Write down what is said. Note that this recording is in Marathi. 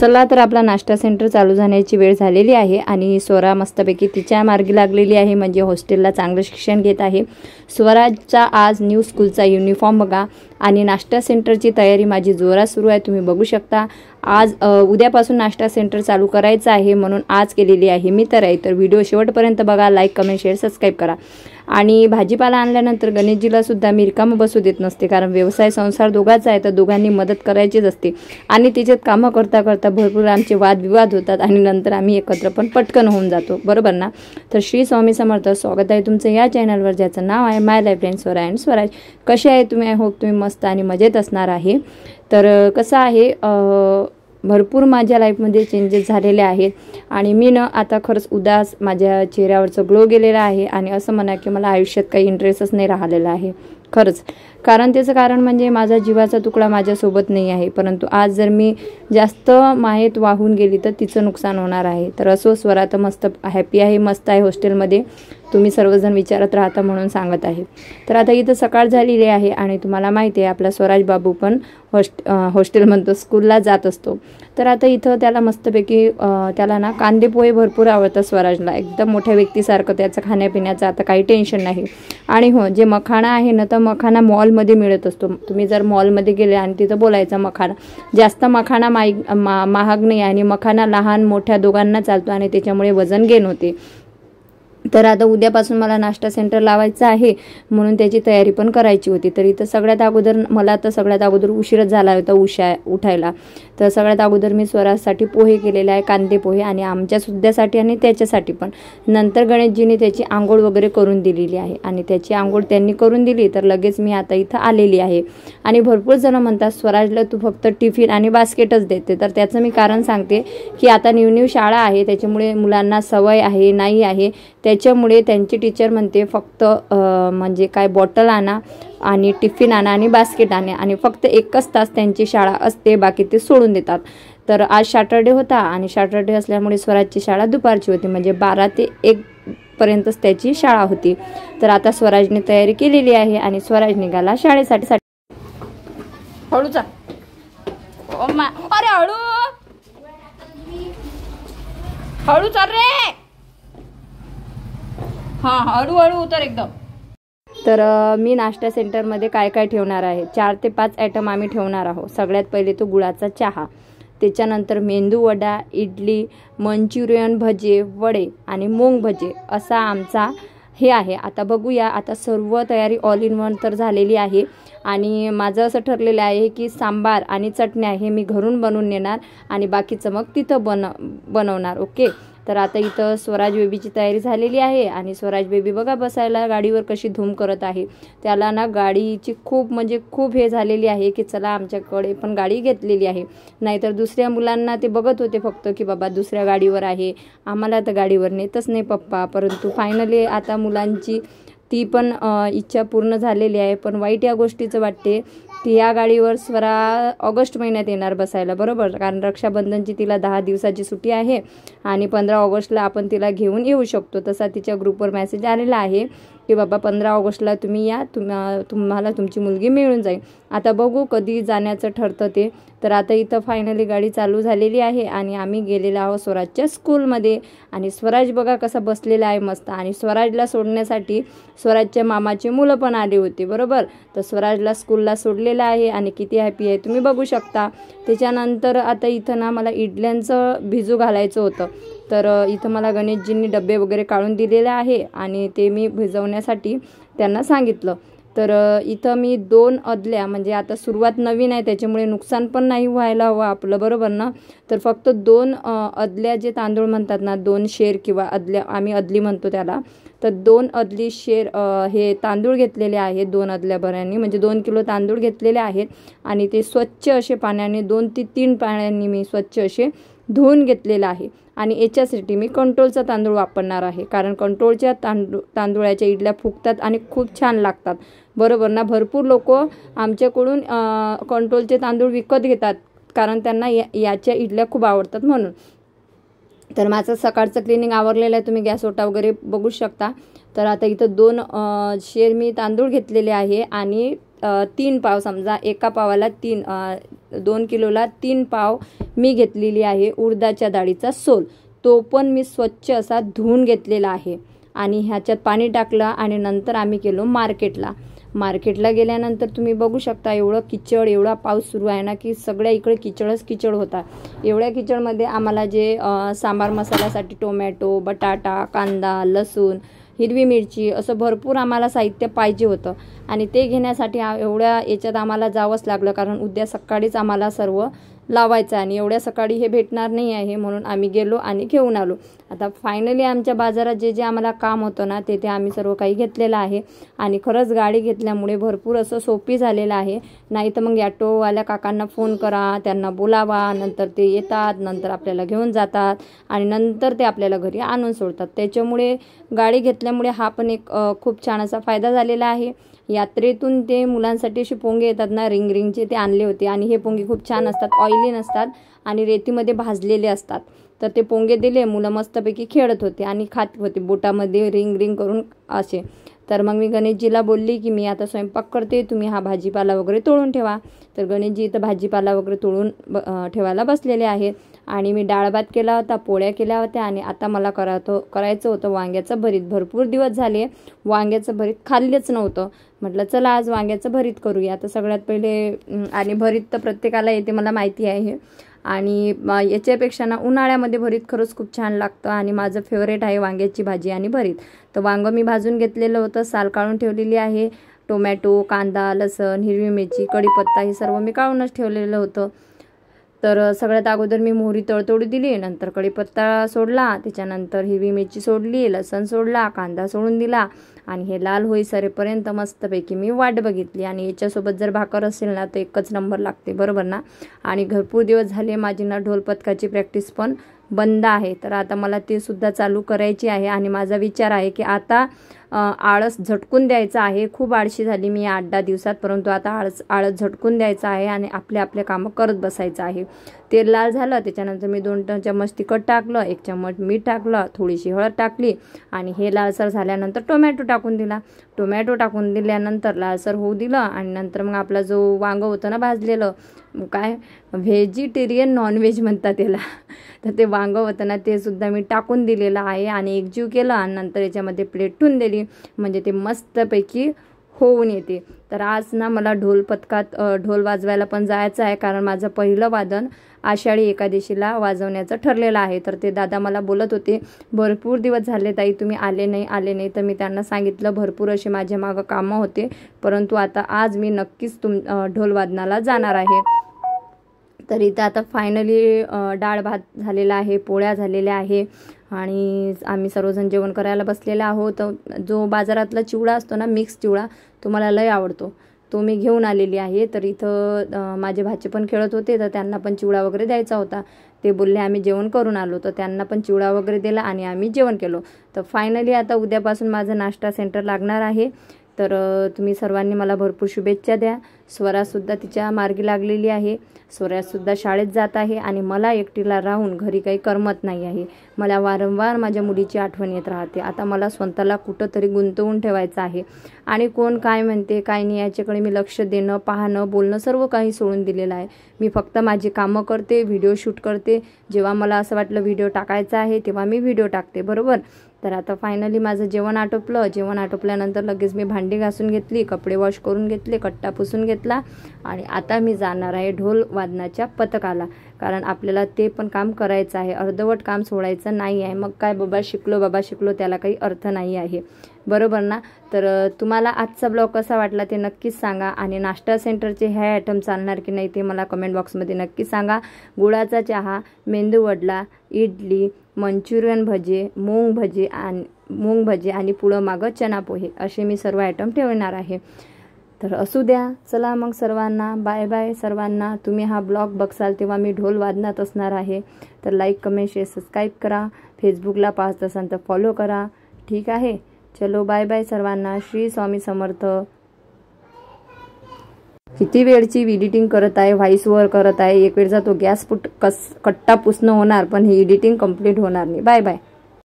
चला तर आपला नाश्ता सेंटर चालू जाण्याची वेळ झालेली आहे आणि स्वरा मस्तपैकी तिच्या मार्गी लागलेली आहे म्हणजे हॉस्टेलला चांगलं शिक्षण घेत आहे स्वराजचा आज न्यू स्कूलचा युनिफॉर्म बघा आणि नाश्ता सेंटरची तयारी माझी जोरात सुरू आहे तुम्ही बघू शकता आज उद्यापासून नाश्ता सेंटर चालू करायचं आहे म्हणून आज केलेली आहे मी तर आहे तर व्हिडिओ शेवटपर्यंत बघा लाईक कमेंट शेअर सबस्क्राईब करा आणि भाजीपाला आणल्यानंतर गणेशजीला सुद्धा मी रिकामं बसू देत नसते कारण व्यवसाय संसार दोघांचा आहे तर दोघांनी मदत करायचीच असते आणि तिच्यात कामं करता करता भरपूर आमचे वादविवाद होतात आणि नंतर आम्ही एकत्र पण पटकन होऊन जातो बरोबर ना तर श्री स्वामी समर्थ स्वागत आहे तुमचं या चॅनलवर ज्याचं नाव आहे माय लाईफ लाईन स्वराय अँड स्वराज कसे आहे तुम्ही आय होप तुम्ही मस्त आणि मजेत असणार आहे तर कसं आहे भरपूर माझ्या लाईफमध्ये चेंजेस झालेले आहेत आणि मी न आता खरंच उदास माझ्या चेहऱ्यावरचं ग्लो गेलेला आहे आणि असं म्हणा की मला आयुष्यात काही इंटरेस्टच नाही राहिलेला आहे खरंच कारण त्याचं कारण म्हणजे माझा जीवाचा तुकडा माझ्यासोबत नाही आहे परंतु आज जर मी जास्त माहेत वाहून गेली तर तिचं नुकसान होणार आहे तर असो स्वरा तर मस्त हॅपी आहे मस्त आहे हॉस्टेलमध्ये तुम्ही सर्वजण विचारत राहता म्हणून सांगत आहे तर आता इथं सकाळ झालेली आहे आणि तुम्हाला माहिती आहे आपला स्वराज बाबू पण हॉस्ट हॉस्टेल म्हणतो स्कूलला जात असतो तर आता इथं त्याला मस्तपैकी त्याला ना कांदे पोहे भरपूर आवडतात स्वराजला एकदम मोठ्या व्यक्तीसारखं त्याचं खाण्यापिण्याचं आता काही टेन्शन नाही आणि हो जे मखाणा आहे ना तर मखाणा मॉल मॉलमध्ये मिळत असतो तुम्ही जर मॉलमध्ये गेले आणि तिथं बोलायचं मखाना जास्त मखाना माई महाग नाही आणि मखाना लहान मोठ्या दोघांना चालतो आणि त्याच्यामुळे वजन गेन होते तर आता उद्यापासून मला नाश्ता सेंटर लावायचं आहे म्हणून त्याची तयारी पण करायची होती तर इथं सगळ्यात अगोदर मला तर सगळ्यात अगोदर उशीरच झाला होता उशा उठायला तर सगळ्यात अगोदर मी स्वरासाठी पोहे केलेले आहे कांदे पोहे आणि आमच्या सुद्ध्यासाठी आणि त्याच्यासाठी पण नंतर गणेशजीने त्याची आंघोळ वगैरे करून दिलेली आहे आणि त्याची आंघोळ त्यांनी करून दिली तर लगेच मी आता इथं आलेली आहे आणि भरपूर जणं म्हणतात स्वराजला तू फक्त टिफिन आणि बास्केटच देते तर त्याचं मी कारण सांगते की आता न्यू न्यू शाळा आहे त्याच्यामुळे मुलांना सवय आहे नाही आहे त्या त्याच्यामुळे त्यांची टीचर म्हणते फक्त म्हणजे काय बॉटल आणा आणि टिफिन आणा आणि बास्केट आणा आणि फक्त एकच तास त्यांची शाळा असते बाकी ते सोडून देतात तर आज सॅटरडे होता आणि सॅटरडे असल्यामुळे स्वराजची शाळा दुपारची होती म्हणजे बारा ते एक पर्यंतच त्याची शाळा होती तर आता स्वराजने तयारी केलेली आहे आणि स्वराज निघाला शाळेसाठी हळूचा अरे रे हां हळूहळू उतर एकदम तर मी नाश्ता सेंटरमध्ये काय काय ठेवणार आहे चार ते पाच आयटम आम्ही ठेवणार आहोत सगळ्यात पहिले तो गुळाचा चहा त्याच्यानंतर मेंदू वडा इडली मंचुरियन भजे वडे आणि मूंग भजे असा आमचा हे आहे आता बघूया आता सर्व तयारी ऑल इन वन तर झालेली आहे आणि माझं असं ठरलेलं आहे की सांबार आणि चटण्या हे मी घरून बनवून नेणार आणि बाकीचं मग तिथं बन बनवणार ओके तर आता इथं स्वराज बेबीची तयारी झालेली आहे आणि स्वराज बेबी बघा बसायला गाडीवर कशी धूम करत आहे त्याला ना गाडीची खूप म्हणजे खूप हे झालेली आहे की चला आमच्याकडे पण गाडी घेतलेली आहे नाहीतर दुसऱ्या मुलांना ते बघत होते फक्त की बाबा दुसऱ्या गाडीवर आहे आम्हाला तर गाडीवर नेतच नाही पप्पा परंतु फायनली आता मुलांची ती पण इच्छा पूर्ण झालेली आहे पण वाईट या गोष्टीचं वाटते की या गाडीवर स्वरा ऑगस्ट महिन्यात येणार बसायला बरोबर कारण रक्षाबंधनची तिला दहा दिवसाची सुट्टी आहे आणि पंधरा ऑगस्टला आपण तिला घेऊन येऊ शकतो तसा तिच्या ग्रुपवर मेसेज आलेला आहे की बाबा पंधरा ऑगस्टला तुम्ही या तुम तुम्हाला तुमची मुलगी मिळून जाईल आता बघू कधी जाण्याचं ठरतं ते तर आता इथं फायनली गाडी चालू झालेली आहे आणि आम्ही गेलेलो आहोत स्वराजच्या स्कूलमध्ये आणि स्वराज बघा कसा बसलेला आहे मस्त आणि स्वराजला सोडण्यासाठी स्वराजच्या मामाचे मुलं पण आले होते बरोबर तर स्वराजला स्कूलला सोडलेलं आहे आणि किती हॅपी आहे तुम्ही बघू शकता त्याच्यानंतर आता इथं ना मला इडल्यांचं भिजू घालायचं होतं तर इथं मला गणेशजींनी डबे वगैरे काढून दिलेले आहे आणि ते मी भिजवण्यासाठी त्यांना सांगितलं तर इथं मी दोन अदल्या म्हणजे आता सुरुवात नवीन आहे त्याच्यामुळे नुकसान पण नाही व्हायला हवं आपलं बरोबर ना तर फक्त दोन अदल्या जे तांदूळ म्हणतात ना दोन शेर किंवा अदल्या आम्ही अदली म्हणतो त्याला तर दोन अदली शेर हे तांदूळ घेतलेले आहेत दोन अदल्या भरांनी म्हणजे दोन किलो तांदूळ घेतलेले आहेत आणि ते स्वच्छ असे पाण्याने दोन ते तीन पाण्यांनी मी स्वच्छ असे धुवून घेतलेलं आहे आणि याच्यासाठी मी कंट्रोलचा तांदूळ वापरणार आहे कारण कंट्रोलच्या तांदूळ तांदुळाच्या इडल्या फुगतात आणि खूप छान लागतात बरोबर ना भरपूर लोक आमच्याकडून कंट्रोलचे तांदूळ विकत घेतात कारण त्यांना या याच्या इडल्या खूप आवडतात म्हणून तर माझं सकाळचं क्लिनिंग आवरलेलं आहे तुम्ही गॅस ओटा वगैरे बघू शकता तर आता इथं दोन शेर मी तांदूळ घेतलेले आहे आणि तीन पाव समजा एका पावाला तीन दोन किलोला तीन पाव मी घेतलेली आहे उडदाच्या डाळीचा सोल तो पण मी स्वच्छ असा धुवून घेतलेला आहे आणि ह्याच्यात पाणी टाकलं आणि नंतर आम्ही गेलो मार्केटला मार्केटला गेल्यानंतर तुम्ही बघू शकता एवढं किचड एवढा पाऊस सुरू आहे ना की सगळ्या इकडे किचडच किचड होता एवढ्या किचडमध्ये आम्हाला जे सांबार मसाल्यासाठी टोमॅटो बटाटा कांदा लसूण हिरवी मिरची असं भरपूर आम्हाला साहित्य पाहिजे होतं आणि ते घेण्यासाठी एवढ्या याच्यात आम्हाला जावंच लागलं कारण उद्या सकाळीच आम्हाला सर्व लावायचा आणि एवढ्या सकाळी हे भेटणार नाही आहे म्हणून आम्ही गेलो आणि घेऊन आलो आता फायनली आमच्या बाजारात जे जे आम्हाला काम होतं ना ते ते आम्ही सर्व काही घेतलेलं आहे आणि खरंच गाडी घेतल्यामुळे भरपूर असं सोपी झालेलं आहे नाही तर मग ॲटोवाल्या काकांना फोन करा त्यांना बोलावा नंतर ते येतात नंतर आपल्याला घेऊन जातात आणि नंतर ते आपल्याला घरी आणून सोडतात त्याच्यामुळे गाडी घेतल्यामुळे हा पण एक खूप छान असा फायदा झालेला आहे यात्रेतून ते मुलांसाठी असे पोंगे येतात ना रिंग रिंगचे ते आणले होते आणि हे पोंगे खूप छान असतात ऑइल नसतात आणि रेतीमध्ये भाजलेले असतात तर ते पोंगे दिले मुलं मस्तपैकी खेळत होते आणि खात होते बोटामध्ये रिंग रिंग करून असे तर मग मी गणेशजीला बोलली की मी आता स्वयंपाक करते तुम्ही हा भाजीपाला वगैरे तोळून ठेवा तर गणेशजी इथं भाजीपाला वगैरे तोळून ब ठेवायला बसलेले आहेत आणि मी डाळ भात केला होता पोळ्या केल्या होत्या आणि आता मला करातो करायचं होतं वांग्याचं भरीत भरपूर दिवस झाले वांग्याचं भरीत खाल्लेच नव्हतं म्हटलं चला आज वांग्याचं भरीत करूया आता सगळ्यात पहिले आणि भरीत तर प्रत्येकाला येते मला माहिती आहे आणि याच्यापेक्षा ना उन्हाळ्यामध्ये भरीत खरंच खूप छान लागतं आणि माझं फेवरेट आहे वांग्याची भाजी आणि भरीत तर वांगं मी भाजून घेतलेलं होतं साल काढून ठेवलेली आहे टोमॅटो कांदा लसण हिरवी मिरची कढीपत्ता हे सर्व मी काढूनच ठेवलेलं होतं तर सगळ्यात अगोदर मी मोहरी तळतोडी दिली नंतर कढीपत्ता सोडला त्याच्यानंतर हिरवी मिरची सोडली लसण सोडला कांदा सोडून दिला आणि हे लाल होई सरेपर्यंत मस्तपैकी मी वाट बघितली आणि याच्यासोबत जर भाकर असेल ना तर एकच नंबर लागते बरोबर ना आणि भरपूर दिवस झाले माझी ना ढोलपथकाची प्रॅक्टिस पण बंद आहे तर आता मला ते सुद्धा चालू करायची आहे आणि माझा विचार आहे की आता आळस झटकून द्यायचा आहे खूप आळशी झाली मी आठ दहा दिवसात परंतु आता आळस आळस झटकून द्यायचा आहे आणि आपले आपले कामं करत बसायचं आहे तेल लाल झालं त्याच्यानंतर मी दोन चम्मच तिखट टाकलं एक चम्मच मीठ टाकलं थोडीशी हळद टाकली आणि हे लालसर झाल्यानंतर टोमॅटो टाकून दिला टोमॅटो टाकून दिल्यानंतर लालसर होऊ दिलं आणि नंतर मग आपला जो वांग होतं ना भाजलेलं काय व्हेजिटेरियन नॉनव्हेज म्हणतात त्याला तर ते वांगं होतं ना ते सुद्धा मी टाकून दिलेलं आहे आणि एकजीव केलं आणि नंतर याच्यामध्ये प्लेटून दिली म्हणजे ते मस्तपैकी होऊन येते तर आज ना मला ढोल पथकात ढोल वाजवायला पण जायचं आहे कारण माझं पहिलं वादन आषाढी एकादशीला वाजवण्याचं ठरलेलं आहे तर ते दादा मला बोलत होते भरपूर दिवस झाले ताई तुम्ही आले नाही आले नाही तर मी त्यांना सांगितलं भरपूर असे माझ्या मागं कामं होते परंतु आता आज मी नक्कीच तुम ढोल वादनाला जाणार आहे तर इथं आता फायनली डाळ भात झालेला आहे पोळ्या झालेल्या आहे आणि आम्ही सर्वजण जेवण करायला बसलेलो आहोत जो बाजारातला चिवडा असतो ना मिक्स चिवडा तो मला लय आवडतो तो मी घेऊन आलेली आहे तर इथं माझे भाचे पण खेळत होते तर त्यांना पण चिवडा वगैरे द्यायचा होता ते बोलले आम्ही जेवण करून आलो तर त्यांना पण चिवडा वगैरे दिला आणि आम्ही जेवण केलो तर फायनली आता उद्यापासून माझं नाश्ता सेंटर लागणार आहे तर तुम्ही सर्वांनी मला भरपूर शुभेच्छा द्या स्वरासुद्धा तिच्या मार्गी लागलेली आहे स्वरासुद्धा शाळेत जात आहे आणि मला एकटीला राहून घरी काही करमत नाही आहे मला वारंवार माझ्या मुलीची आठवण येत राहते आता मला स्वतःला कुठंतरी गुंतवून ठेवायचं आहे आणि कोण काय म्हणते काय नाही याच्याकडे मी लक्ष देणं पाहणं बोलणं सर्व काही सोडून दिलेलं आहे मी फक्त माझी कामं करते व्हिडिओ शूट करते जेव्हा मला असं वाटलं व्हिडिओ टाकायचा आहे तेव्हा मी व्हिडिओ टाकते बरोबर तर आता फायनली माझं जेवण आटोपलं जेवण आटोपल्यानंतर लगेच मी भांडी घासून घेतली कपडे वॉश करून घेतले कट्टा पुसून घेतला आणि आता मी जाणार आहे ढोल वादनाच्या पथकाला कारण आपल्याला ते पण काम करायचं आहे अर्धवट काम सोडायचं नाही आहे मग काय बाबा शिकलो बाबा शिकलो त्याला काही अर्थ नाही आहे बरोबर ना तर तुम्हाला आजचा ब्लॉग कसा वाटला ते नक्कीच सांगा आणि नाश्ता सेंटरचे हे आयटम चालणार की नाही ते मला कमेंट बॉक्समध्ये नक्की सांगा गुळाचा चहा मेंदू वडला इडली मंचुरियन भजे मूंग भजे आणि मूंग भजे आणि पुढं मागं चना पोहे असे मी सर्व आयटम ठेवणार आहे तर असू द्या चला मग सर्वांना बाय बाय सर्वांना तुम्ही हा ब्लॉग बघसाल तेव्हा मी ढोल वादनात असणार आहे तर लाईक कमेंट शेअर सबस्क्राईब करा फेसबुकला पाच तर फॉलो करा ठीक आहे चलो बाय बाय सर्वांना श्री स्वामी समर्थ किती वेळची एडिटिंग करत आहे व्हॉइसवर करत आहे एक वेळचा तो गॅस पुट कस कट्टा पुसणं होणार पण ही एडिटिंग कम्प्लीट होणार नाही बाय बाय